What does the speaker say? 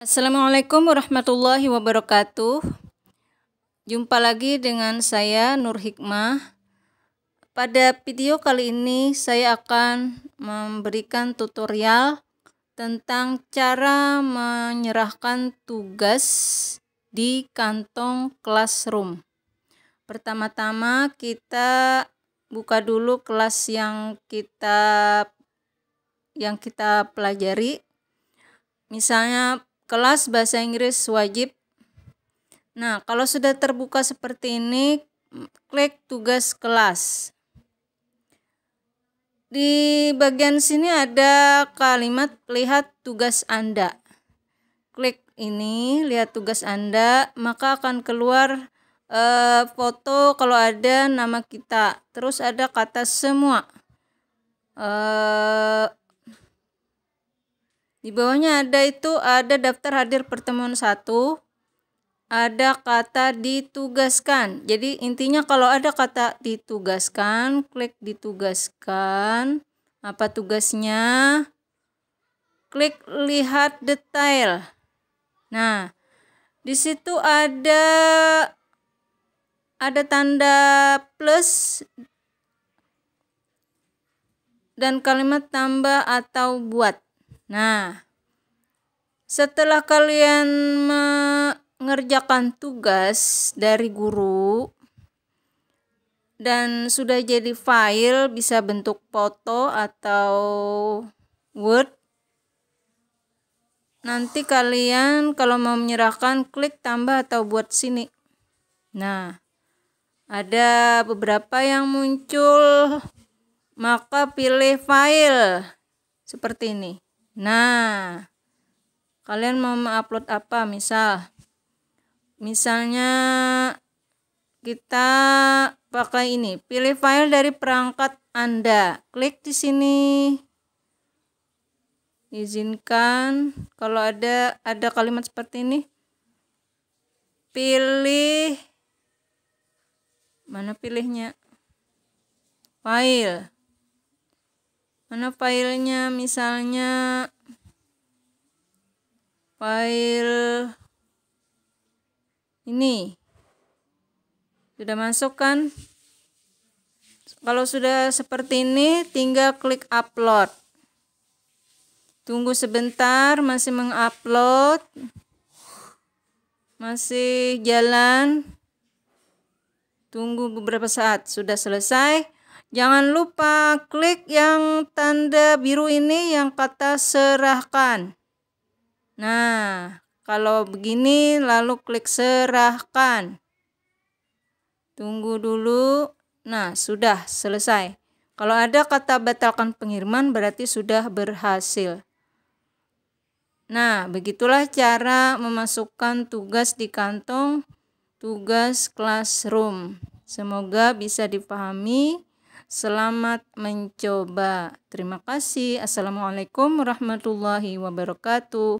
Assalamualaikum warahmatullahi wabarakatuh. Jumpa lagi dengan saya Nur Hikmah. Pada video kali ini saya akan memberikan tutorial tentang cara menyerahkan tugas di kantong classroom. Pertama-tama kita buka dulu kelas yang kita yang kita pelajari. Misalnya kelas bahasa Inggris wajib. Nah, kalau sudah terbuka seperti ini, klik tugas kelas. Di bagian sini ada kalimat lihat tugas Anda. Klik ini, lihat tugas Anda, maka akan keluar eh, foto kalau ada nama kita. Terus ada kata semua. Eh, di bawahnya ada itu ada daftar hadir pertemuan satu, ada kata ditugaskan. Jadi intinya kalau ada kata ditugaskan, klik ditugaskan. Apa tugasnya? Klik lihat detail. Nah, di situ ada ada tanda plus dan kalimat tambah atau buat. Nah, setelah kalian mengerjakan tugas dari guru dan sudah jadi file bisa bentuk foto atau Word nanti kalian kalau mau menyerahkan klik tambah atau buat sini nah ada beberapa yang muncul maka pilih file seperti ini Nah, kalian mau mengupload apa misal? Misalnya kita pakai ini, pilih file dari perangkat Anda. Klik di sini. Izinkan kalau ada ada kalimat seperti ini. Pilih mana pilihnya? File mana filenya misalnya file ini sudah masuk kan kalau sudah seperti ini tinggal klik upload tunggu sebentar masih mengupload masih jalan tunggu beberapa saat sudah selesai Jangan lupa klik yang tanda biru ini yang kata serahkan. Nah, kalau begini lalu klik serahkan. Tunggu dulu. Nah, sudah selesai. Kalau ada kata batalkan pengiriman berarti sudah berhasil. Nah, begitulah cara memasukkan tugas di kantong tugas classroom. Semoga bisa dipahami. Selamat mencoba. Terima kasih. Assalamualaikum warahmatullahi wabarakatuh.